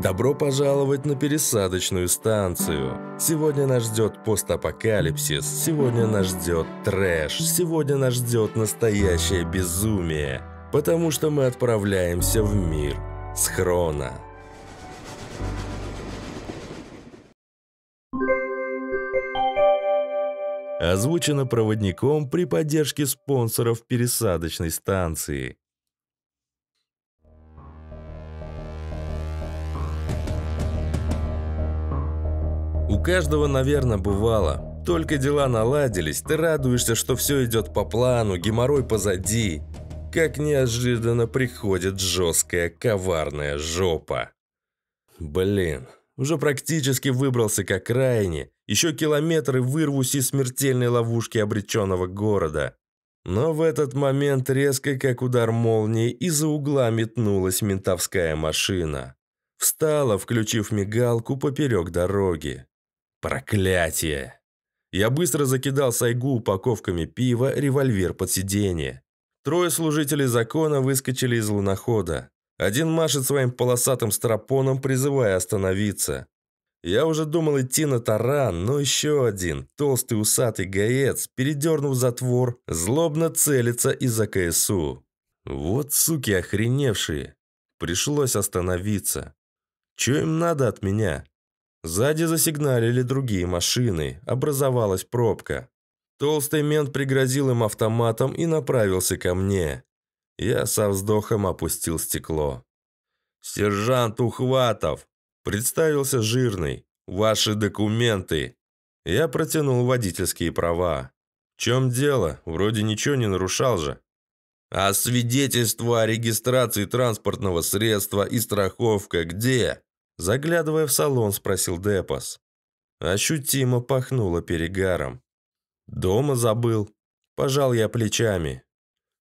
Добро пожаловать на пересадочную станцию. Сегодня нас ждет постапокалипсис, сегодня нас ждет трэш, сегодня нас ждет настоящее безумие, потому что мы отправляемся в мир схрона. Озвучено проводником при поддержке спонсоров пересадочной станции. У каждого, наверное, бывало. Только дела наладились, ты радуешься, что все идет по плану, геморрой позади. Как неожиданно приходит жесткая коварная жопа. Блин, уже практически выбрался к окраине. Еще километры вырвусь из смертельной ловушки обреченного города. Но в этот момент резко, как удар молнии, из-за угла метнулась ментовская машина. Встала, включив мигалку поперек дороги. Проклятие! Я быстро закидал Сайгу упаковками пива, револьвер под сиденье. Трое служителей закона выскочили из лунохода. Один машет своим полосатым стропоном, призывая остановиться. Я уже думал идти на таран, но еще один, толстый усатый гаец, передернув затвор, злобно целится из-за КСУ. Вот суки охреневшие. Пришлось остановиться. Че им надо от меня? Сзади засигналили другие машины, образовалась пробка. Толстый мент пригрозил им автоматом и направился ко мне. Я со вздохом опустил стекло. «Сержант Ухватов!» Представился жирный. «Ваши документы!» Я протянул водительские права. «В чем дело? Вроде ничего не нарушал же». «А свидетельство о регистрации транспортного средства и страховка где?» Заглядывая в салон, спросил Депос. Ощутимо пахнуло перегаром. «Дома забыл». Пожал я плечами.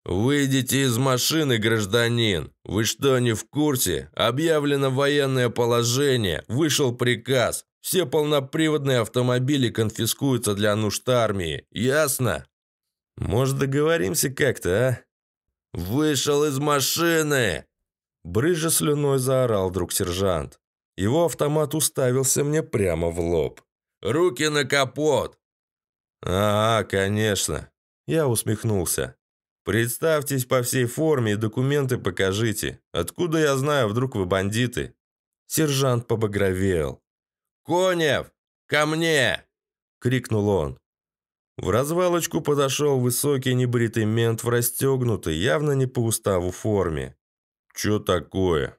«Выйдите из машины, гражданин! Вы что, не в курсе? Объявлено военное положение, вышел приказ. Все полноприводные автомобили конфискуются для нужд армии, ясно?» «Может, договоримся как-то, а?» «Вышел из машины!» Брыжа слюной заорал друг сержант. Его автомат уставился мне прямо в лоб. «Руки на капот!» «А, конечно!» Я усмехнулся. «Представьтесь по всей форме и документы покажите. Откуда я знаю, вдруг вы бандиты?» Сержант побагровел. «Конев, ко мне!» — крикнул он. В развалочку подошел высокий небритый мент в расстегнутой, явно не по уставу форме. «Че такое?»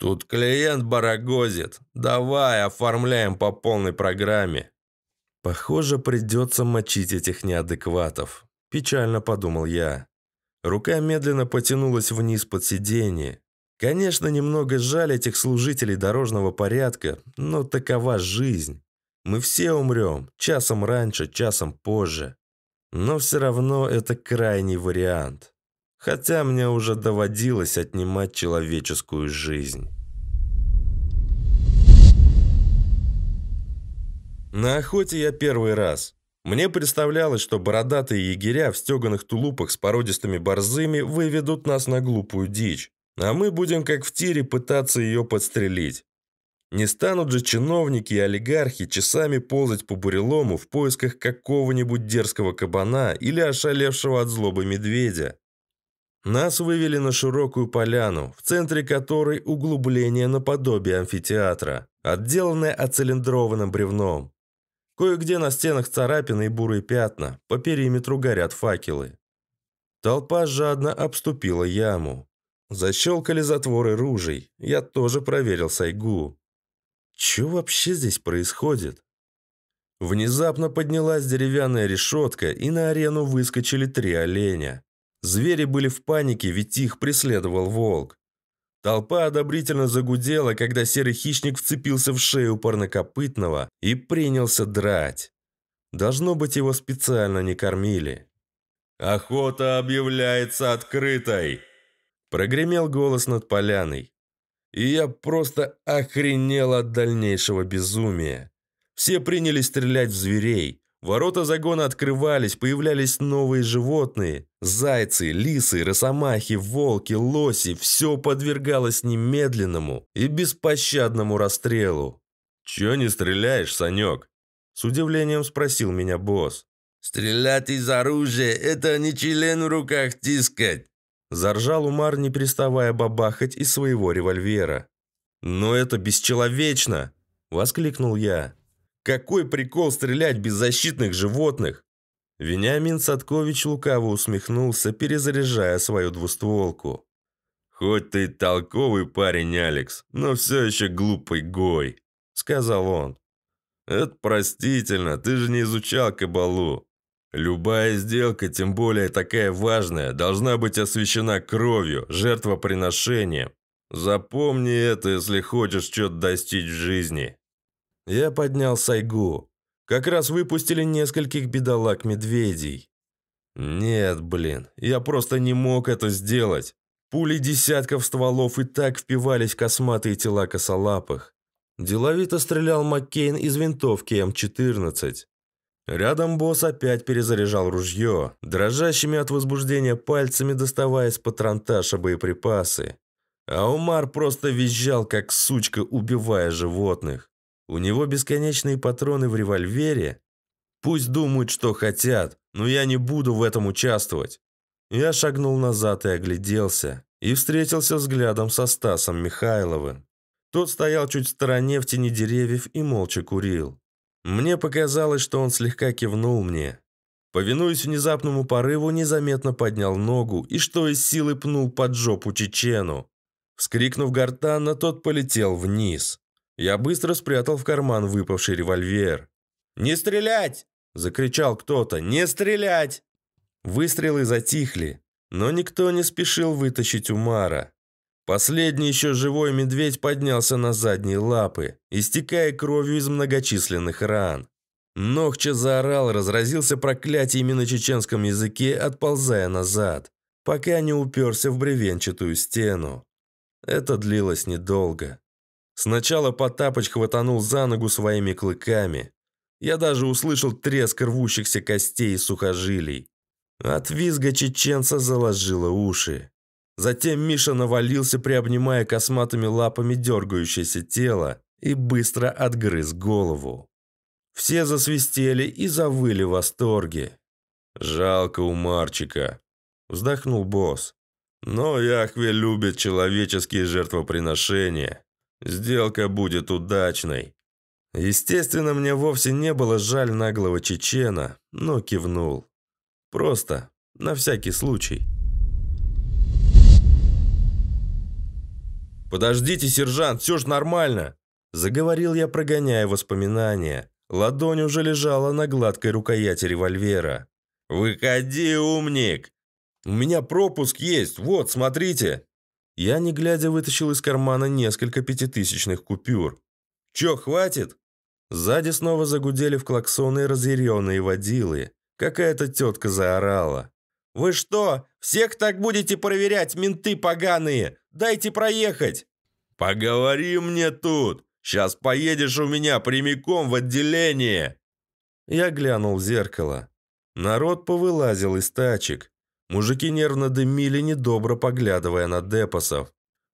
Тут клиент барагозит. Давай, оформляем по полной программе. Похоже, придется мочить этих неадекватов. Печально подумал я. Рука медленно потянулась вниз под сиденье. Конечно, немного жаль этих служителей дорожного порядка, но такова жизнь. Мы все умрем, часом раньше, часом позже. Но все равно это крайний вариант хотя мне уже доводилось отнимать человеческую жизнь. На охоте я первый раз. Мне представлялось, что бородатые егеря в стеганых тулупах с породистыми борзыми выведут нас на глупую дичь, а мы будем как в тире пытаться ее подстрелить. Не станут же чиновники и олигархи часами ползать по бурелому в поисках какого-нибудь дерзкого кабана или ошалевшего от злобы медведя. Нас вывели на широкую поляну, в центре которой углубление наподобие амфитеатра, отделанное оцилиндрованным бревном. Кое-где на стенах царапины и бурые пятна, по периметру горят факелы. Толпа жадно обступила яму. Защелкали затворы ружей, я тоже проверил Сайгу. Че вообще здесь происходит? Внезапно поднялась деревянная решетка, и на арену выскочили три оленя. Звери были в панике, ведь их преследовал волк. Толпа одобрительно загудела, когда серый хищник вцепился в шею парнокопытного и принялся драть. Должно быть, его специально не кормили. «Охота объявляется открытой!» Прогремел голос над поляной. И я просто охренел от дальнейшего безумия. Все принялись стрелять в зверей. Ворота загона открывались, появлялись новые животные. Зайцы, лисы, росомахи, волки, лоси – все подвергалось немедленному и беспощадному расстрелу. Чего не стреляешь, Санек?» – с удивлением спросил меня босс. «Стрелять из оружия – это не член в руках тискать!» Заржал Умар, не переставая бабахать из своего револьвера. «Но это бесчеловечно!» – воскликнул я. «Какой прикол стрелять беззащитных животных? Вениамин Садкович лукаво усмехнулся, перезаряжая свою двустволку. «Хоть ты толковый парень, Алекс, но все еще глупый гой», — сказал он. «Это простительно, ты же не изучал кабалу. Любая сделка, тем более такая важная, должна быть освещена кровью, жертвоприношением. Запомни это, если хочешь что-то достичь в жизни». Я поднял Сайгу. Как раз выпустили нескольких бедолаг-медведей. Нет, блин, я просто не мог это сделать. Пули десятков стволов и так впивались в косматые тела косолапых. Деловито стрелял Маккейн из винтовки М14. Рядом босс опять перезаряжал ружье, дрожащими от возбуждения пальцами доставая из патронташа боеприпасы. А Умар просто визжал, как сучка, убивая животных. У него бесконечные патроны в револьвере? Пусть думают, что хотят, но я не буду в этом участвовать. Я шагнул назад и огляделся, и встретился взглядом со Стасом Михайловым. Тот стоял чуть в стороне в тени деревьев и молча курил. Мне показалось, что он слегка кивнул мне. Повинуясь внезапному порыву, незаметно поднял ногу и что из силы пнул под жопу чечену. Вскрикнув гортанно, тот полетел вниз. Я быстро спрятал в карман выпавший револьвер. «Не стрелять!» – закричал кто-то. «Не стрелять!» Выстрелы затихли, но никто не спешил вытащить Умара. Последний еще живой медведь поднялся на задние лапы, истекая кровью из многочисленных ран. Ногча заорал, разразился проклятиями на чеченском языке, отползая назад, пока не уперся в бревенчатую стену. Это длилось недолго. Сначала Потапыч хватанул за ногу своими клыками. Я даже услышал треск рвущихся костей и сухожилий. От визга чеченца заложило уши. Затем Миша навалился, приобнимая косматыми лапами дергающееся тело, и быстро отгрыз голову. Все засвистели и завыли в восторге. «Жалко у Марчика», – вздохнул босс. «Но Яхве любит человеческие жертвоприношения. Сделка будет удачной. Естественно, мне вовсе не было жаль наглого чечена, но кивнул. Просто, на всякий случай. «Подождите, сержант, все ж нормально!» Заговорил я, прогоняя воспоминания. Ладонь уже лежала на гладкой рукояти револьвера. «Выходи, умник!» «У меня пропуск есть, вот, смотрите!» Я, не глядя, вытащил из кармана несколько пятитысячных купюр. «Чё, хватит?» Сзади снова загудели в клаксоны разъяренные водилы. Какая-то тетка заорала. «Вы что, всех так будете проверять, менты поганые? Дайте проехать!» «Поговори мне тут! Сейчас поедешь у меня прямиком в отделение!» Я глянул в зеркало. Народ повылазил из тачек. Мужики нервно дымили, недобро поглядывая на депосов.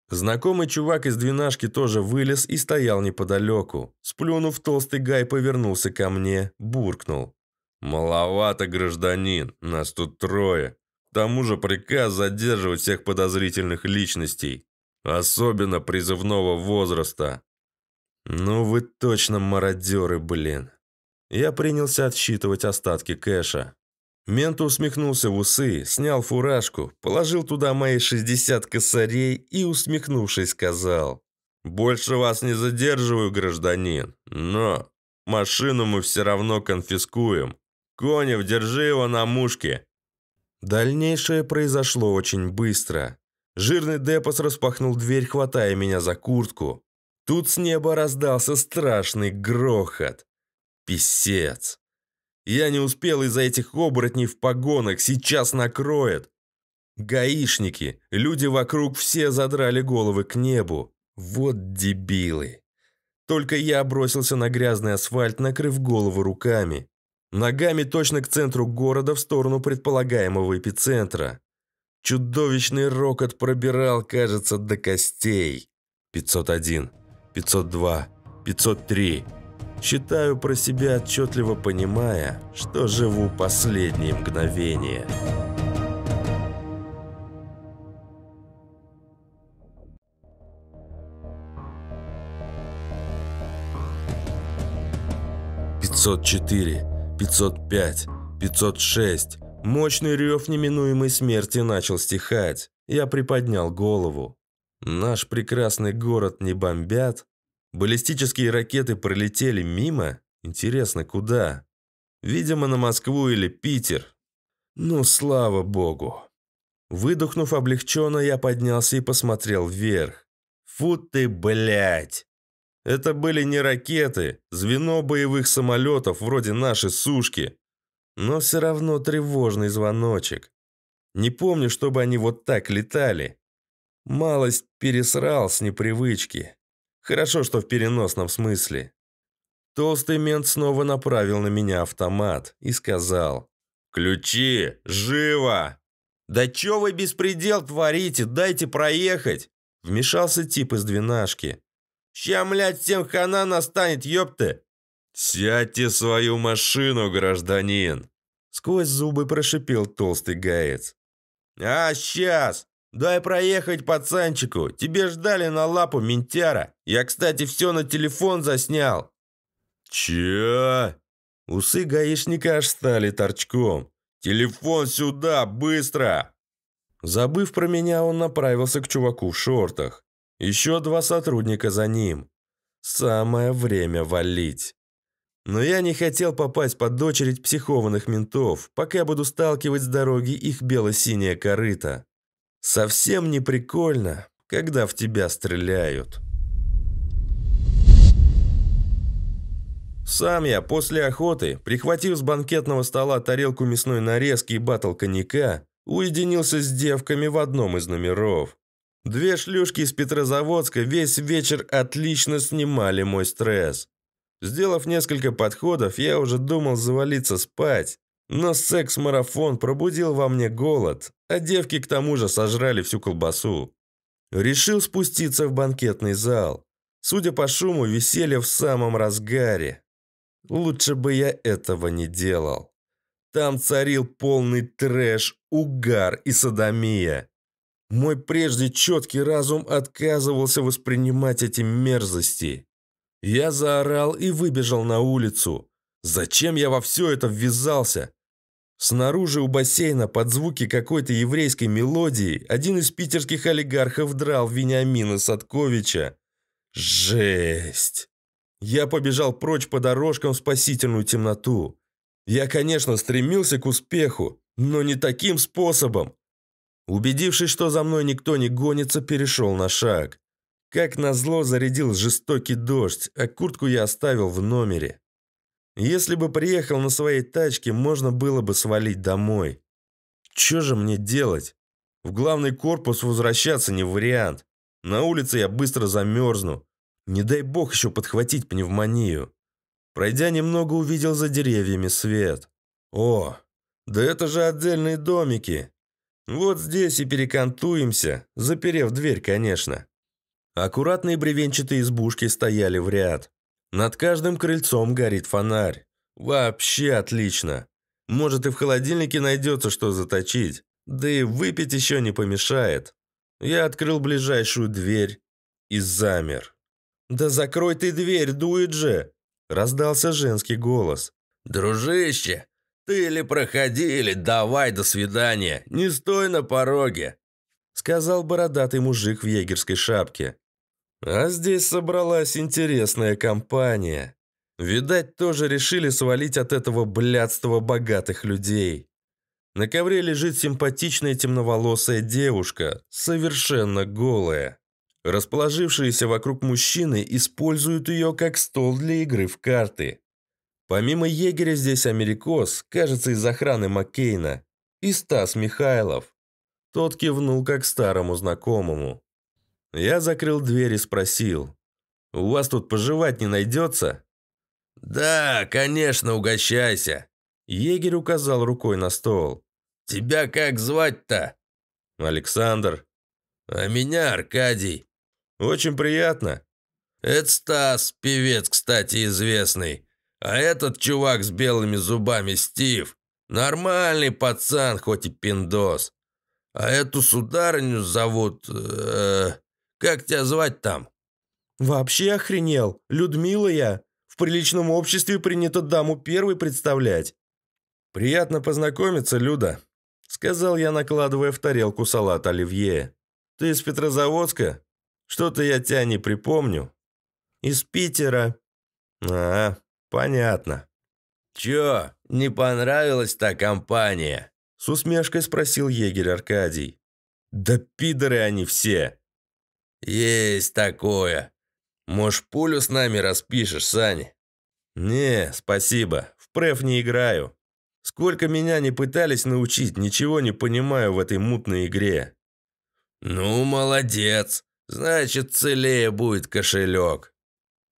Знакомый чувак из двенашки тоже вылез и стоял неподалеку. Сплюнув, толстый гай повернулся ко мне, буркнул. «Маловато, гражданин, нас тут трое. К тому же приказ задерживать всех подозрительных личностей, особенно призывного возраста». «Ну вы точно мародеры, блин». Я принялся отсчитывать остатки кэша. Мент усмехнулся в усы, снял фуражку, положил туда мои 60 косарей и, усмехнувшись, сказал. «Больше вас не задерживаю, гражданин, но машину мы все равно конфискуем. Конев, держи его на мушке!» Дальнейшее произошло очень быстро. Жирный депос распахнул дверь, хватая меня за куртку. Тут с неба раздался страшный грохот. Писец. Я не успел из-за этих оборотней в погонах, сейчас накроет. Гаишники, люди вокруг все задрали головы к небу. Вот дебилы. Только я бросился на грязный асфальт, накрыв голову руками. Ногами точно к центру города в сторону предполагаемого эпицентра. Чудовищный рокот пробирал, кажется, до костей. 501, 502, 503... Читаю про себя, отчетливо понимая, что живу последние мгновения. Пятьсот четыре, пятьсот пять, пятьсот шесть. Мощный рев неминуемой смерти начал стихать. Я приподнял голову. Наш прекрасный город не бомбят? Баллистические ракеты пролетели мимо? Интересно, куда? Видимо, на Москву или Питер. Ну, слава богу. Выдохнув облегченно, я поднялся и посмотрел вверх. Фу ты, блядь! Это были не ракеты, звено боевых самолетов, вроде нашей сушки. Но все равно тревожный звоночек. Не помню, чтобы они вот так летали. Малость пересрал с непривычки. Хорошо, что в переносном смысле. Толстый мент снова направил на меня автомат и сказал. «Ключи! Живо!» «Да чё вы беспредел творите? Дайте проехать!» Вмешался тип из двенашки. «Ща, млядь, всем хана настанет, ёпты!» «Сядьте свою машину, гражданин!» Сквозь зубы прошипел толстый гаец. «А, сейчас!» «Дай проехать, пацанчику! Тебе ждали на лапу ментяра! Я, кстати, все на телефон заснял!» «Че?» Усы гаишника аж стали торчком. «Телефон сюда, быстро!» Забыв про меня, он направился к чуваку в шортах. Еще два сотрудника за ним. Самое время валить. Но я не хотел попасть под очередь психованных ментов, пока буду сталкивать с дороги их бело-синее корыто. Совсем не прикольно, когда в тебя стреляют. Сам я после охоты, прихватив с банкетного стола тарелку мясной нарезки и батл коньяка, уединился с девками в одном из номеров. Две шлюшки из Петрозаводска весь вечер отлично снимали мой стресс. Сделав несколько подходов, я уже думал завалиться спать, но секс-марафон пробудил во мне голод, а девки к тому же сожрали всю колбасу. Решил спуститься в банкетный зал. Судя по шуму, веселье в самом разгаре. Лучше бы я этого не делал. Там царил полный трэш, угар и садомия. Мой прежде четкий разум отказывался воспринимать эти мерзости. Я заорал и выбежал на улицу. Зачем я во все это ввязался? Снаружи у бассейна под звуки какой-то еврейской мелодии один из питерских олигархов драл Вениамина Садковича. Жесть! Я побежал прочь по дорожкам в спасительную темноту. Я, конечно, стремился к успеху, но не таким способом. Убедившись, что за мной никто не гонится, перешел на шаг. Как назло зарядил жестокий дождь, а куртку я оставил в номере. Если бы приехал на своей тачке, можно было бы свалить домой. Что же мне делать? В главный корпус возвращаться не вариант. На улице я быстро замерзну. Не дай бог еще подхватить пневмонию. Пройдя немного, увидел за деревьями свет. О, да это же отдельные домики. Вот здесь и перекантуемся, заперев дверь, конечно. Аккуратные бревенчатые избушки стояли в ряд. Над каждым крыльцом горит фонарь. Вообще отлично. Может и в холодильнике найдется что заточить. Да и выпить еще не помешает. Я открыл ближайшую дверь и замер. «Да закрой ты дверь, дует же!» Раздался женский голос. «Дружище, ты или проходи, или давай до свидания, не стой на пороге!» Сказал бородатый мужик в егерской шапке. А здесь собралась интересная компания. Видать, тоже решили свалить от этого блядства богатых людей. На ковре лежит симпатичная темноволосая девушка, совершенно голая. Расположившиеся вокруг мужчины используют ее как стол для игры в карты. Помимо егеря здесь америкос, кажется, из охраны Маккейна, и Стас Михайлов. Тот кивнул как старому знакомому. Я закрыл дверь и спросил. «У вас тут поживать не найдется?» «Да, конечно, угощайся!» Егерь указал рукой на стол. «Тебя как звать-то?» «Александр». «А меня Аркадий». «Очень приятно». «Это Стас, певец, кстати, известный. А этот чувак с белыми зубами Стив. Нормальный пацан, хоть и пиндос. А эту сударыню зовут... Э, как тебя звать там?» «Вообще охренел. Людмила я. В приличном обществе принято даму первой представлять». «Приятно познакомиться, Люда», — сказал я, накладывая в тарелку салат оливье. «Ты из Петрозаводска? Что-то я тебя не припомню». «Из Питера». «А, понятно». «Чё, не понравилась та компания?» С усмешкой спросил егерь Аркадий. «Да пидоры они все!» «Есть такое. Может, пулю с нами распишешь, Сань?» «Не, спасибо. В преф не играю. Сколько меня не пытались научить, ничего не понимаю в этой мутной игре». «Ну, молодец. Значит, целее будет кошелек».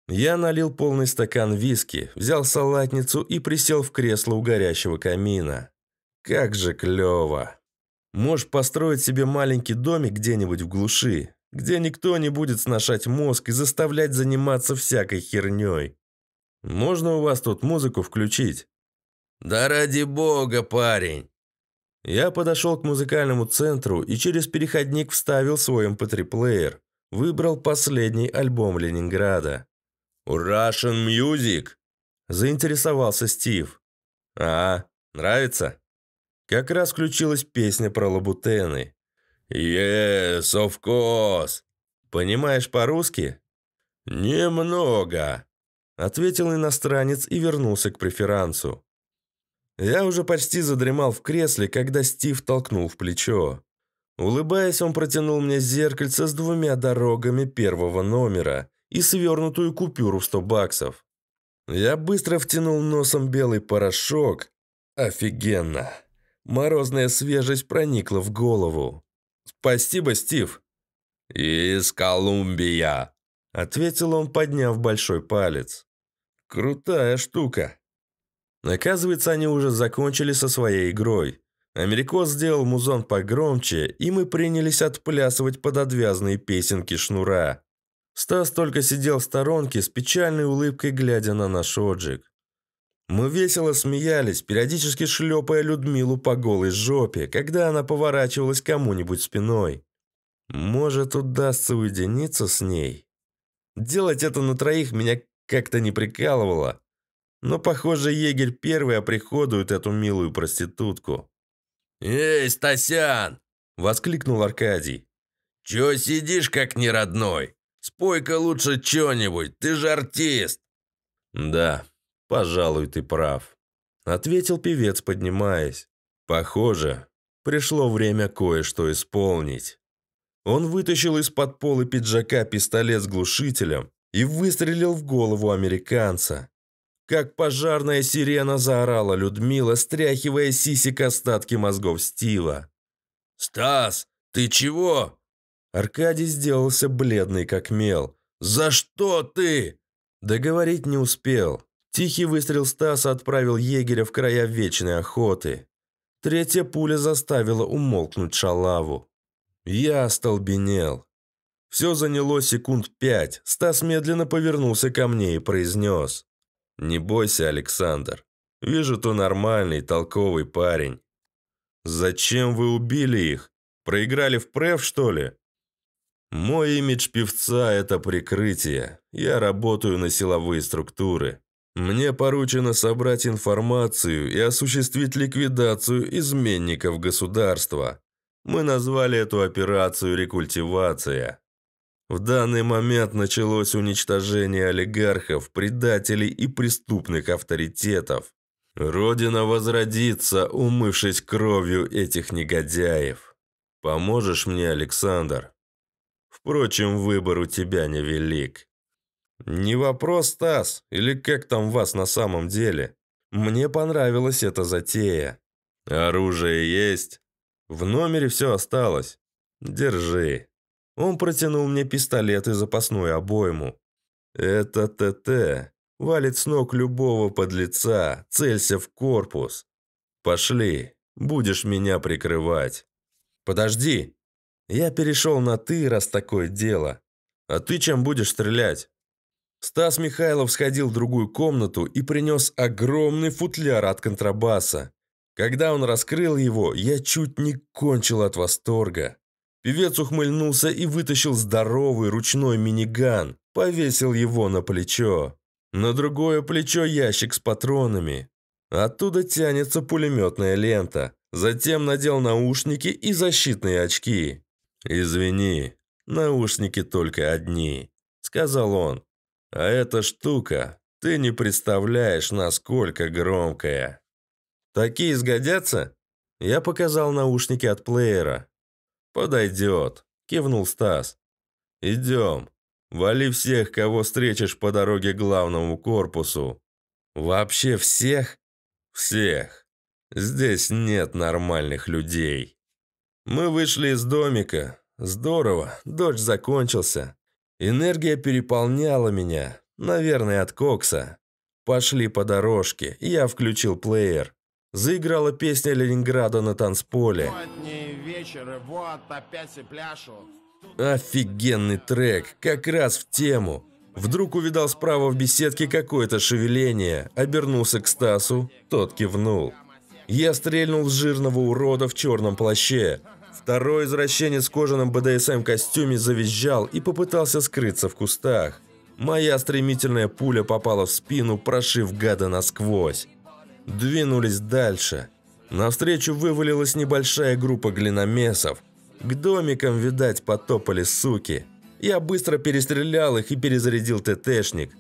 Я налил полный стакан виски, взял салатницу и присел в кресло у горящего камина. Как же клево! Можешь построить себе маленький домик где-нибудь в глуши, где никто не будет сношать мозг и заставлять заниматься всякой херней. Можно у вас тут музыку включить?» «Да ради бога, парень!» Я подошел к музыкальному центру и через переходник вставил свой mp3-плеер. Эм Выбрал последний альбом Ленинграда. «Russian Music!» – заинтересовался Стив. «А, нравится?» Как раз включилась песня про лабутены. «Yes, of course!» «Понимаешь по-русски?» «Немного», – ответил иностранец и вернулся к преферансу. Я уже почти задремал в кресле, когда Стив толкнул в плечо. Улыбаясь, он протянул мне зеркальце с двумя дорогами первого номера и свернутую купюру в 100 баксов. Я быстро втянул носом белый порошок. Офигенно! Морозная свежесть проникла в голову. «Спасибо, Стив!» «Из Колумбия!» – ответил он, подняв большой палец. «Крутая штука!» Оказывается, они уже закончили со своей игрой. Америкос сделал музон погромче, и мы принялись отплясывать под отвязные песенки шнура. Стас только сидел в сторонке с печальной улыбкой, глядя на наш отжиг. Мы весело смеялись, периодически шлепая Людмилу по голой жопе, когда она поворачивалась кому-нибудь спиной. Может, удастся уединиться с ней? Делать это на троих меня как-то не прикалывало. Но, похоже, егерь первый оприходует эту милую проститутку. «Эй, Стасян!» – воскликнул Аркадий. «Чё сидишь, как неродной? Спой-ка лучше чё-нибудь, ты же артист!» «Да, «Пожалуй, ты прав», – ответил певец, поднимаясь. «Похоже, пришло время кое-что исполнить». Он вытащил из-под пола пиджака пистолет с глушителем и выстрелил в голову американца. Как пожарная сирена заорала Людмила, стряхивая сисек остатки мозгов Стива. «Стас, ты чего?» Аркадий сделался бледный как мел. «За что ты?» Договорить не успел. Тихий выстрел Стаса отправил егеря в края вечной охоты. Третья пуля заставила умолкнуть шалаву. Я остолбенел. Все заняло секунд пять. Стас медленно повернулся ко мне и произнес. «Не бойся, Александр. Вижу, ты нормальный, толковый парень». «Зачем вы убили их? Проиграли в преф, что ли?» «Мой имидж певца – это прикрытие. Я работаю на силовые структуры. Мне поручено собрать информацию и осуществить ликвидацию изменников государства. Мы назвали эту операцию «Рекультивация». В данный момент началось уничтожение олигархов, предателей и преступных авторитетов. Родина возродится, умывшись кровью этих негодяев. Поможешь мне, Александр? Впрочем, выбор у тебя невелик. «Не вопрос, Стас, или как там вас на самом деле?» Мне понравилась эта затея. «Оружие есть?» «В номере все осталось. Держи». Он протянул мне пистолет и запасную обойму. «Это ТТ. Валит с ног любого подлеца. Целься в корпус. Пошли, будешь меня прикрывать». «Подожди!» Я перешел на «ты», раз такое дело. «А ты чем будешь стрелять?» Стас Михайлов сходил в другую комнату и принес огромный футляр от контрабаса. Когда он раскрыл его, я чуть не кончил от восторга. Певец ухмыльнулся и вытащил здоровый ручной миниган, повесил его на плечо. На другое плечо ящик с патронами. Оттуда тянется пулеметная лента. Затем надел наушники и защитные очки. «Извини, наушники только одни», — сказал он. А эта штука, ты не представляешь, насколько громкая. Такие сгодятся? Я показал наушники от плеера. Подойдет, кивнул Стас. Идем. Вали всех, кого встретишь по дороге к главному корпусу. Вообще всех? Всех. Здесь нет нормальных людей. Мы вышли из домика. Здорово, дождь закончился. Энергия переполняла меня. Наверное, от кокса. Пошли по дорожке. Я включил плеер. Заиграла песня Ленинграда на танцполе. Вечера, вот опять и пляшу. Офигенный трек, как раз в тему. Вдруг увидал справа в беседке какое-то шевеление, обернулся к Стасу, тот кивнул. Я стрельнул с жирного урода в черном плаще. Второй извращенец в кожаном БДСМ-костюме завизжал и попытался скрыться в кустах. Моя стремительная пуля попала в спину, прошив гада насквозь. Двинулись дальше. Навстречу вывалилась небольшая группа глиномесов. К домикам, видать, потопали суки. Я быстро перестрелял их и перезарядил ТТшник.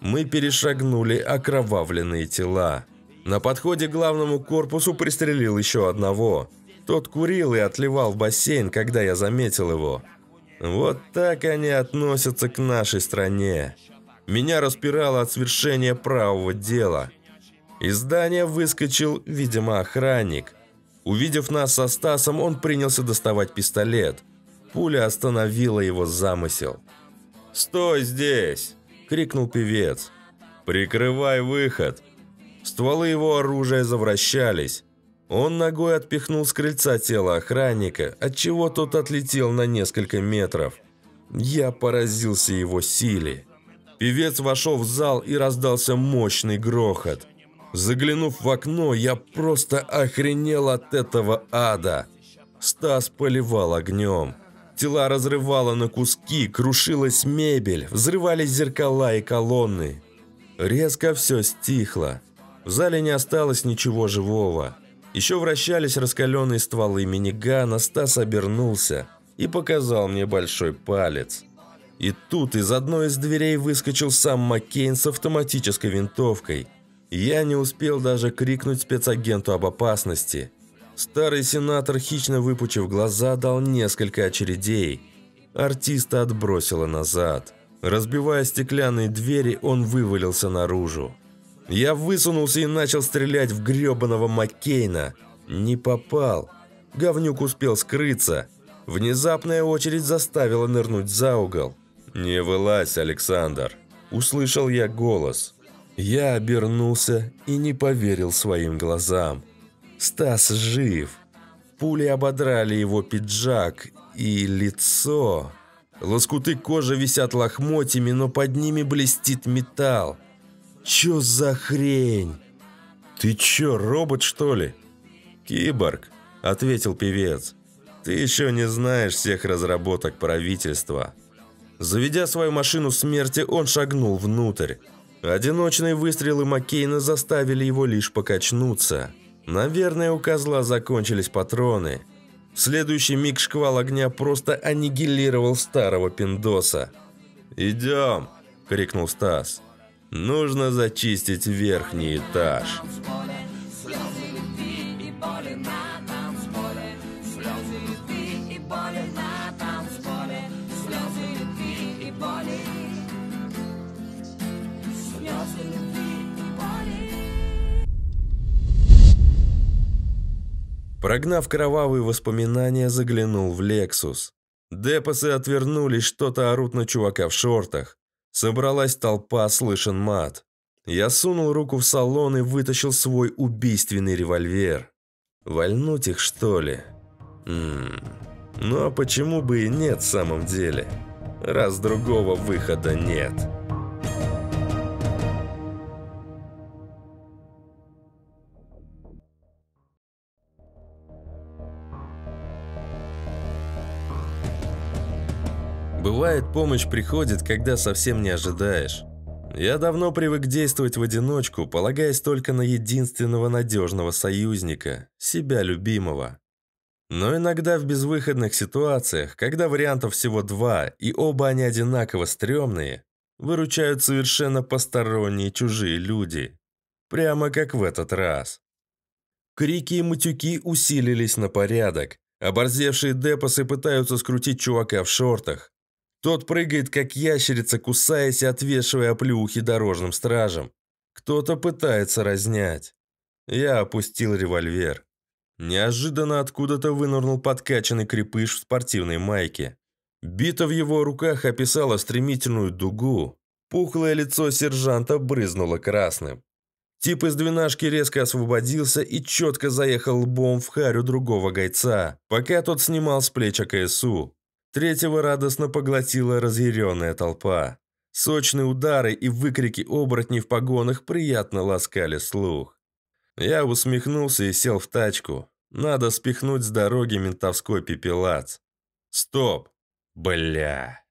Мы перешагнули окровавленные тела. На подходе к главному корпусу пристрелил еще одного – тот курил и отливал в бассейн, когда я заметил его. Вот так они относятся к нашей стране. Меня распирало от свершения правого дела. Из здания выскочил, видимо, охранник. Увидев нас со Стасом, он принялся доставать пистолет. Пуля остановила его замысел. «Стой здесь!» – крикнул певец. «Прикрывай выход!» Стволы его оружия завращались. Он ногой отпихнул с крыльца тело охранника, отчего тот отлетел на несколько метров. Я поразился его силе. Певец вошел в зал и раздался мощный грохот. Заглянув в окно, я просто охренел от этого ада. Стас поливал огнем. Тела разрывало на куски, крушилась мебель, взрывались зеркала и колонны. Резко все стихло. В зале не осталось ничего живого. Еще вращались раскаленные стволы минигана, Стас обернулся и показал мне большой палец. И тут из одной из дверей выскочил сам Маккейн с автоматической винтовкой. Я не успел даже крикнуть спецагенту об опасности. Старый сенатор, хищно выпучив глаза, дал несколько очередей. Артиста отбросило назад. Разбивая стеклянные двери, он вывалился наружу. Я высунулся и начал стрелять в гребаного Маккейна. Не попал. Говнюк успел скрыться. Внезапная очередь заставила нырнуть за угол. «Не вылазь, Александр!» Услышал я голос. Я обернулся и не поверил своим глазам. Стас жив. Пули ободрали его пиджак и лицо. Лоскуты кожи висят лохмотьями, но под ними блестит металл. Чё за хрень? Ты чё, робот, что ли? Киборг, ответил певец. Ты ещё не знаешь всех разработок правительства. Заведя свою машину смерти, он шагнул внутрь. Одиночные выстрелы Маккейна заставили его лишь покачнуться. Наверное, у козла закончились патроны. В следующий миг шквал огня просто аннигилировал старого пиндоса. «Идем!» – крикнул Стас. Нужно зачистить верхний этаж. Прогнав кровавые воспоминания, заглянул в Лексус. Депосы отвернулись, что-то орут на чувака в шортах. Собралась толпа, слышен мат. Я сунул руку в салон и вытащил свой убийственный револьвер. Вольнуть их, что ли? Ммм... Ну а почему бы и нет в самом деле? Раз другого выхода нет. Бывает, помощь приходит, когда совсем не ожидаешь. Я давно привык действовать в одиночку, полагаясь только на единственного надежного союзника, себя любимого. Но иногда в безвыходных ситуациях, когда вариантов всего два, и оба они одинаково стрёмные, выручают совершенно посторонние чужие люди. Прямо как в этот раз. Крики и матюки усилились на порядок. Оборзевшие депосы пытаются скрутить чувака в шортах. Тот прыгает, как ящерица, кусаясь и отвешивая плюхи дорожным стражам. Кто-то пытается разнять. Я опустил револьвер. Неожиданно откуда-то вынырнул подкачанный крепыш в спортивной майке. Бита в его руках описала стремительную дугу. Пухлое лицо сержанта брызнуло красным. Тип из двенашки резко освободился и четко заехал лбом в харю другого гайца, пока тот снимал с плеча КСУ. Третьего радостно поглотила разъяренная толпа. Сочные удары и выкрики оборотней в погонах приятно ласкали слух. Я усмехнулся и сел в тачку. Надо спихнуть с дороги ментовской пепелац. Стоп! Бля!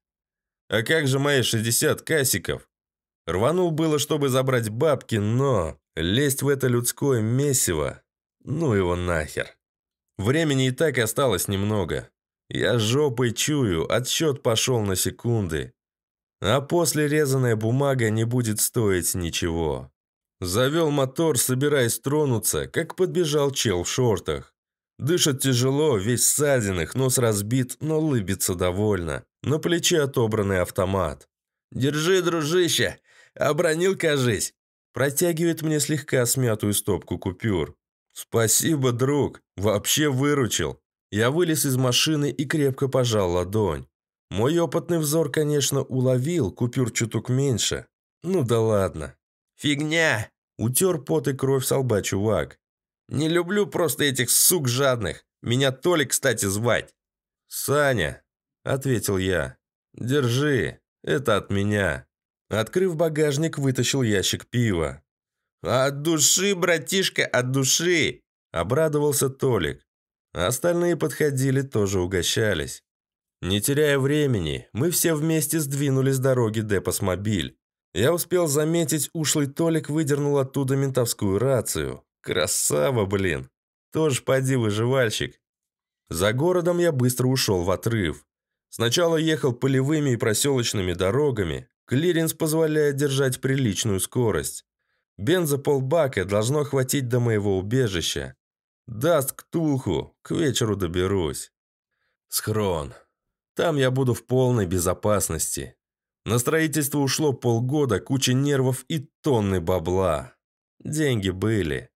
А как же мои 60 касиков? Рванул было, чтобы забрать бабки, но... Лезть в это людское месиво... Ну его нахер. Времени и так осталось немного. Я жопой чую, отсчет пошел на секунды. А после резаная бумага не будет стоить ничего. Завел мотор, собираясь тронуться, как подбежал чел в шортах. Дышит тяжело, весь ссадиных, нос разбит, но улыбится довольно. На плече отобранный автомат. «Держи, дружище! Обронил, кажись!» Протягивает мне слегка смятую стопку купюр. «Спасибо, друг! Вообще выручил! Я вылез из машины и крепко пожал ладонь. Мой опытный взор, конечно, уловил, купюр чуток меньше. Ну да ладно. «Фигня!» – утер пот и кровь со лба чувак. «Не люблю просто этих сук жадных. Меня Толик, кстати, звать». «Саня», – ответил я. «Держи, это от меня». Открыв багажник, вытащил ящик пива. «От души, братишка, от души!» – обрадовался Толик. А остальные подходили, тоже угощались. Не теряя времени, мы все вместе сдвинули с дороги депосмобиль. Я успел заметить, ушлый Толик выдернул оттуда ментовскую рацию. Красава, блин. Тоже поди выживальщик. За городом я быстро ушел в отрыв. Сначала ехал полевыми и проселочными дорогами. Клиренс позволяет держать приличную скорость. Бенза полбака должно хватить до моего убежища. Даст ктулху, к вечеру доберусь. Схрон. Там я буду в полной безопасности. На строительство ушло полгода, куча нервов и тонны бабла. Деньги были.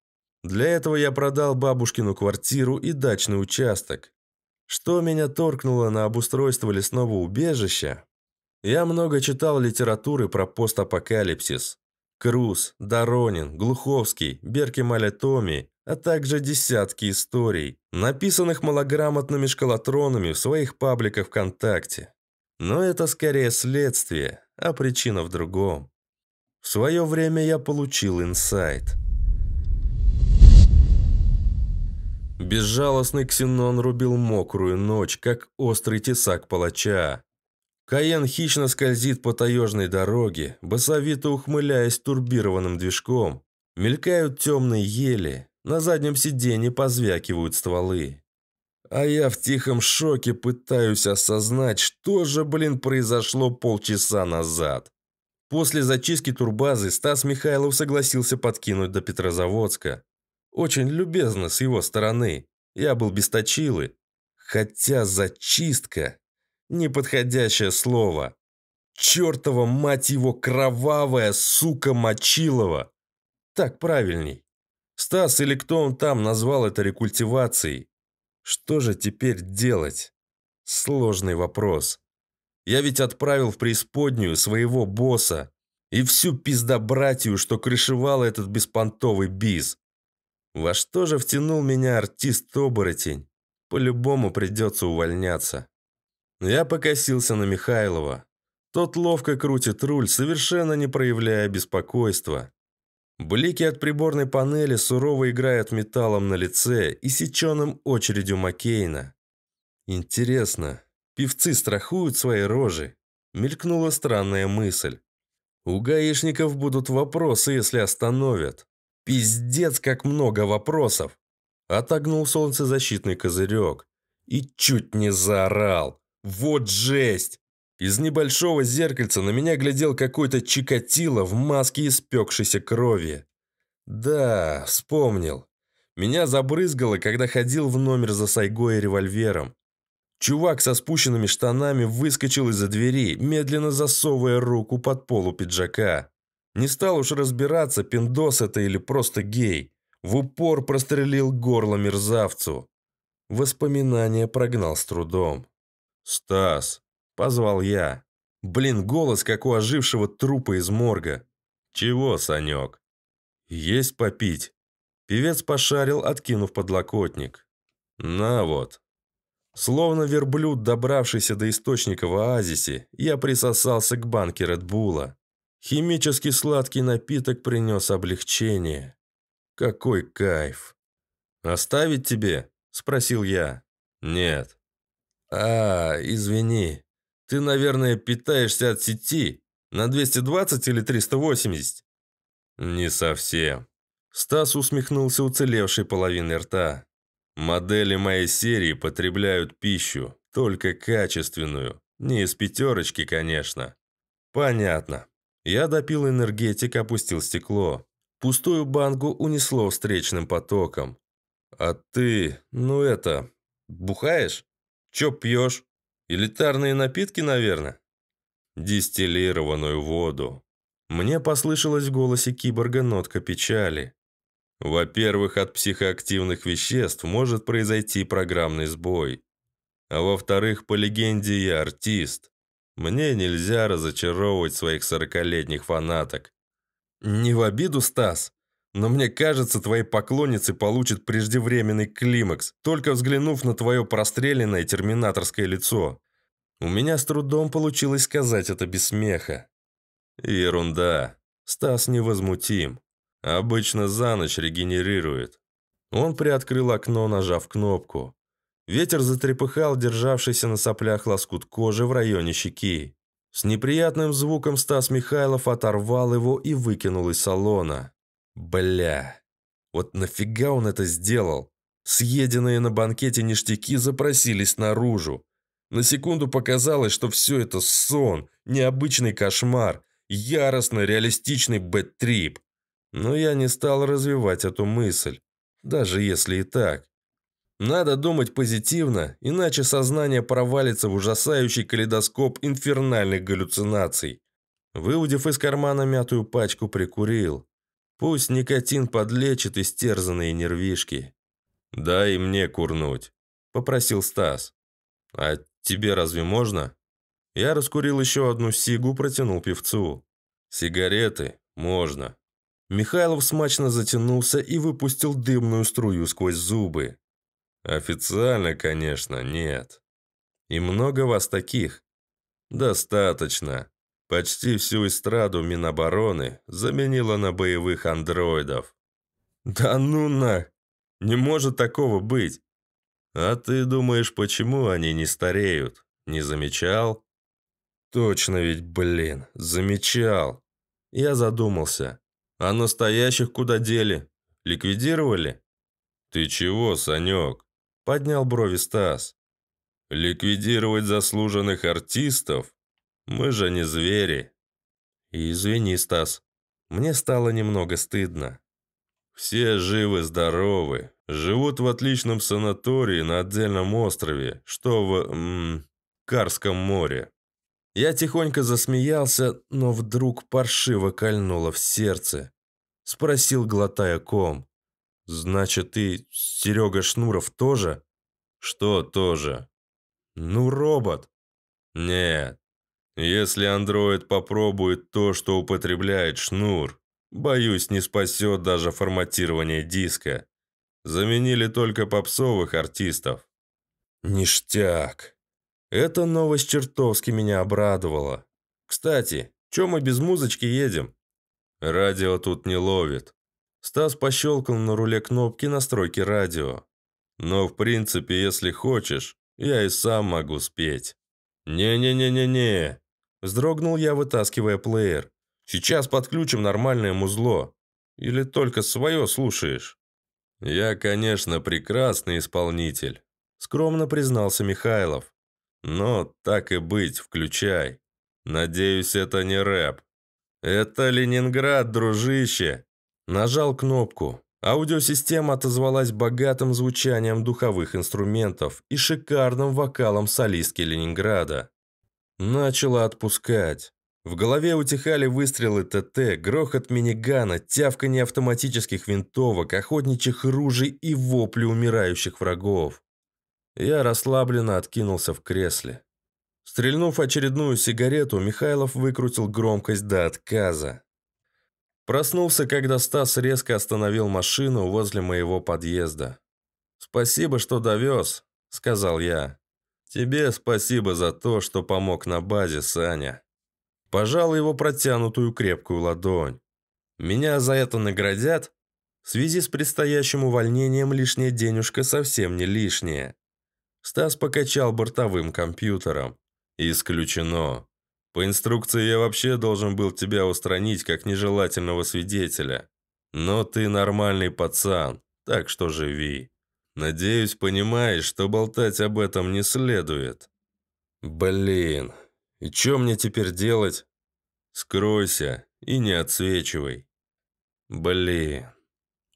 Для этого я продал бабушкину квартиру и дачный участок. Что меня торкнуло на обустройство лесного убежища? Я много читал литературы про постапокалипсис. Круз, Доронин, Глуховский, Беркемаль Томи, а также десятки историй, написанных малограмотными школотронами в своих пабликах ВКонтакте. Но это скорее следствие, а причина в другом. В свое время я получил инсайт. Безжалостный ксенон рубил мокрую ночь, как острый тесак палача. Каен хищно скользит по таежной дороге, басовито ухмыляясь турбированным движком. Мелькают темные ели, на заднем сиденье позвякивают стволы. А я в тихом шоке пытаюсь осознать, что же, блин, произошло полчаса назад. После зачистки турбазы Стас Михайлов согласился подкинуть до Петрозаводска. Очень любезно с его стороны. Я был без точилы. Хотя зачистка – неподходящее слово. Чертова мать его кровавая, сука, мочилова. Так правильней. Стас или кто он там назвал это рекультивацией? Что же теперь делать? Сложный вопрос. Я ведь отправил в преисподнюю своего босса и всю пиздобратью, что крышевала этот беспонтовый биз. Во что же втянул меня артист-оборотень? По-любому придется увольняться. Я покосился на Михайлова. Тот ловко крутит руль, совершенно не проявляя беспокойства. Блики от приборной панели сурово играют металлом на лице и сеченым очередью Маккейна. Интересно, певцы страхуют свои рожи? Мелькнула странная мысль. У гаишников будут вопросы, если остановят. Пиздец, как много вопросов. Отогнул солнцезащитный козырек и чуть не заорал. Вот жесть! Из небольшого зеркальца на меня глядел какой-то чикатило в маске испекшейся крови. Да, вспомнил. Меня забрызгало, когда ходил в номер за Сайгой и револьвером. Чувак со спущенными штанами выскочил из-за двери, медленно засовывая руку под полу пиджака. Не стал уж разбираться, пиндос это или просто гей. В упор прострелил горло мерзавцу. Воспоминания прогнал с трудом. «Стас, Позвал я. Блин, голос, как у ожившего трупа из морга. «Чего, Санек?» «Есть попить». Певец пошарил, откинув подлокотник. «На вот». Словно верблюд, добравшийся до источника в оазисе, я присосался к банке Редбула. Химически сладкий напиток принес облегчение. Какой кайф! «Оставить тебе?» – спросил я. «Нет». «А, извини». Ты, наверное, питаешься от сети? На 220 или 380?» «Не совсем». Стас усмехнулся уцелевшей половиной рта. «Модели моей серии потребляют пищу, только качественную. Не из пятерочки, конечно». «Понятно». Я допил энергетик, опустил стекло. Пустую банку унесло встречным потоком. «А ты, ну это, бухаешь? Чё пьёшь? Элитарные напитки, наверное? Дистиллированную воду. Мне послышалось в голосе киборга нотка печали. Во-первых, от психоактивных веществ может произойти программный сбой. А во-вторых, по легенде я артист. Мне нельзя разочаровывать своих сорокалетних фанаток. «Не в обиду, Стас!» Но мне кажется, твои поклонницы получат преждевременный климакс, только взглянув на твое простреленное терминаторское лицо. У меня с трудом получилось сказать это без смеха. Ерунда. Стас невозмутим. Обычно за ночь регенерирует. Он приоткрыл окно, нажав кнопку. Ветер затрепыхал державшийся на соплях лоскут кожи в районе щеки. С неприятным звуком Стас Михайлов оторвал его и выкинул из салона. Бля, вот нафига он это сделал? Съеденные на банкете ништяки запросились наружу. На секунду показалось, что все это сон, необычный кошмар, яростно реалистичный бэттрип. Но я не стал развивать эту мысль, даже если и так. Надо думать позитивно, иначе сознание провалится в ужасающий калейдоскоп инфернальных галлюцинаций. Выудив из кармана мятую пачку, прикурил. Пусть никотин подлечит истерзанные нервишки. «Дай мне курнуть», – попросил Стас. «А тебе разве можно?» Я раскурил еще одну сигу, протянул певцу. «Сигареты? Можно». Михайлов смачно затянулся и выпустил дымную струю сквозь зубы. «Официально, конечно, нет. И много вас таких?» «Достаточно», Почти всю эстраду Минобороны заменила на боевых андроидов. «Да ну на! Не может такого быть!» «А ты думаешь, почему они не стареют? Не замечал?» «Точно ведь, блин, замечал!» Я задумался. «А настоящих куда дели? Ликвидировали?» «Ты чего, Санек?» Поднял брови Стас. «Ликвидировать заслуженных артистов? Мы же не звери. И извини, Стас, мне стало немного стыдно. Все живы-здоровы, живут в отличном санатории на отдельном острове, что в... М Карском море. Я тихонько засмеялся, но вдруг паршиво кольнуло в сердце. Спросил, глотая ком. «Значит, ты, Серега Шнуров, тоже?» «Что тоже?» «Ну, робот». «Нет, если андроид попробует то, что употребляет шнур, боюсь, не спасет даже форматирование диска. Заменили только попсовых артистов. Ништяк. Эта новость чертовски меня обрадовала. Кстати, чё мы без музычки едем? Радио тут не ловит. Стас пощелкал на руле кнопки настройки радио. Но в принципе, если хочешь, я и сам могу спеть. «Не-не-не-не-не, Вздрогнул я, вытаскивая плеер. «Сейчас подключим нормальное музло. Или только свое слушаешь?» «Я, конечно, прекрасный исполнитель», – скромно признался Михайлов. «Но так и быть, включай. Надеюсь, это не рэп». «Это Ленинград, дружище!» Нажал кнопку. Аудиосистема отозвалась богатым звучанием духовых инструментов и шикарным вокалом солистки Ленинграда. Начало отпускать. В голове утихали выстрелы ТТ, грохот минигана, тявканье автоматических винтовок, охотничьих ружей и вопли умирающих врагов. Я расслабленно откинулся в кресле. Стрельнув очередную сигарету, Михайлов выкрутил громкость до отказа. Проснулся, когда Стас резко остановил машину возле моего подъезда. «Спасибо, что довез», — сказал я. «Тебе спасибо за то, что помог на базе, Саня». Пожал его протянутую крепкую ладонь. «Меня за это наградят?» В связи с предстоящим увольнением лишняя денежка совсем не лишняя. Стас покачал бортовым компьютером. «Исключено. По инструкции я вообще должен был тебя устранить как нежелательного свидетеля. Но ты нормальный пацан, так что живи». Надеюсь, понимаешь, что болтать об этом не следует». «Блин, и что мне теперь делать?» «Скройся и не отсвечивай». «Блин,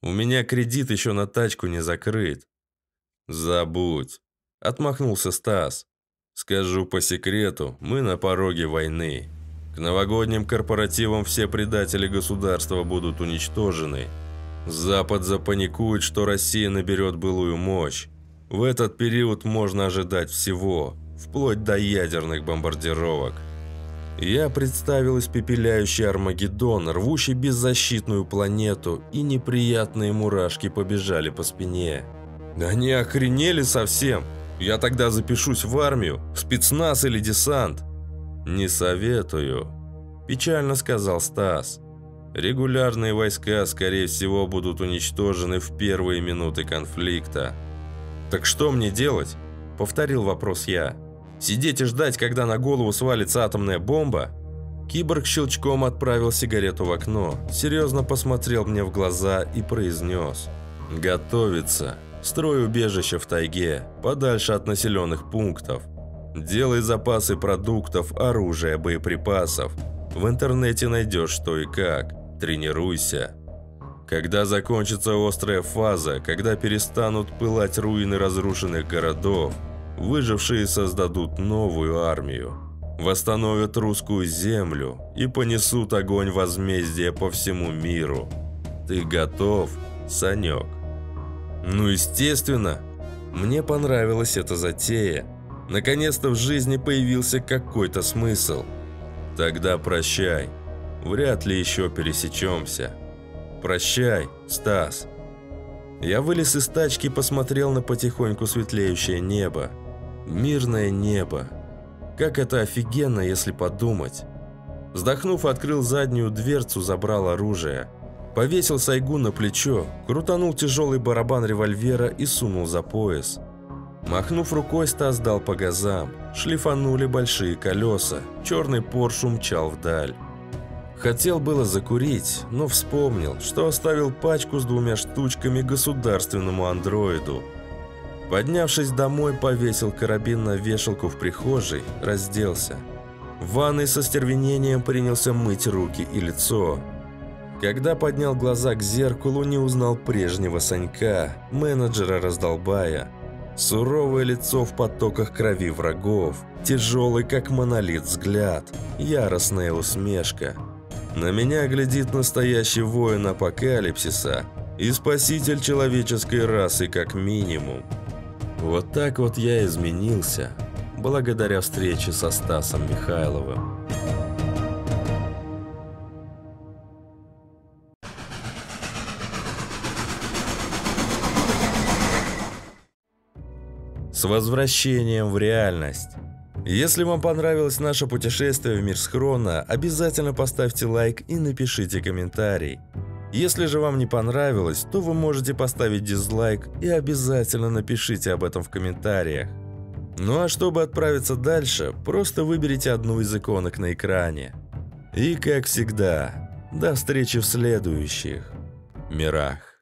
у меня кредит еще на тачку не закрыт». «Забудь», — отмахнулся Стас. «Скажу по секрету, мы на пороге войны. К новогодним корпоративам все предатели государства будут уничтожены». Запад запаникует, что Россия наберет былую мощь. В этот период можно ожидать всего, вплоть до ядерных бомбардировок. Я представил испепеляющий Армагеддон, рвущий беззащитную планету, и неприятные мурашки побежали по спине. Да не охренели совсем! Я тогда запишусь в армию, в спецназ или десант. Не советую, печально сказал Стас. Регулярные войска, скорее всего, будут уничтожены в первые минуты конфликта. «Так что мне делать?» – повторил вопрос я. «Сидеть и ждать, когда на голову свалится атомная бомба?» Киборг щелчком отправил сигарету в окно, серьезно посмотрел мне в глаза и произнес. «Готовиться. Строй убежище в тайге, подальше от населенных пунктов. Делай запасы продуктов, оружия, боеприпасов. В интернете найдешь что и как. Тренируйся. Когда закончится острая фаза, когда перестанут пылать руины разрушенных городов, выжившие создадут новую армию, восстановят русскую землю и понесут огонь возмездия по всему миру. Ты готов, Санек? Ну, естественно. Мне понравилась эта затея. Наконец-то в жизни появился какой-то смысл. Тогда прощай. Вряд ли еще пересечемся. Прощай, Стас. Я вылез из тачки и посмотрел на потихоньку светлеющее небо. Мирное небо. Как это офигенно, если подумать. Вздохнув, открыл заднюю дверцу, забрал оружие. Повесил сайгу на плечо, крутанул тяжелый барабан револьвера и сунул за пояс. Махнув рукой, Стас дал по газам. Шлифанули большие колеса. Черный Порш умчал вдаль. Хотел было закурить, но вспомнил, что оставил пачку с двумя штучками государственному андроиду. Поднявшись домой, повесил карабин на вешалку в прихожей, разделся. В ванной со стервенением принялся мыть руки и лицо. Когда поднял глаза к зеркалу, не узнал прежнего Санька, менеджера раздолбая. Суровое лицо в потоках крови врагов, тяжелый как монолит взгляд, яростная усмешка – на меня глядит настоящий воин апокалипсиса и спаситель человеческой расы как минимум. Вот так вот я изменился, благодаря встрече со Стасом Михайловым. С возвращением в реальность. Если вам понравилось наше путешествие в мир Схрона, обязательно поставьте лайк и напишите комментарий. Если же вам не понравилось, то вы можете поставить дизлайк и обязательно напишите об этом в комментариях. Ну а чтобы отправиться дальше, просто выберите одну из иконок на экране. И как всегда, до встречи в следующих мирах.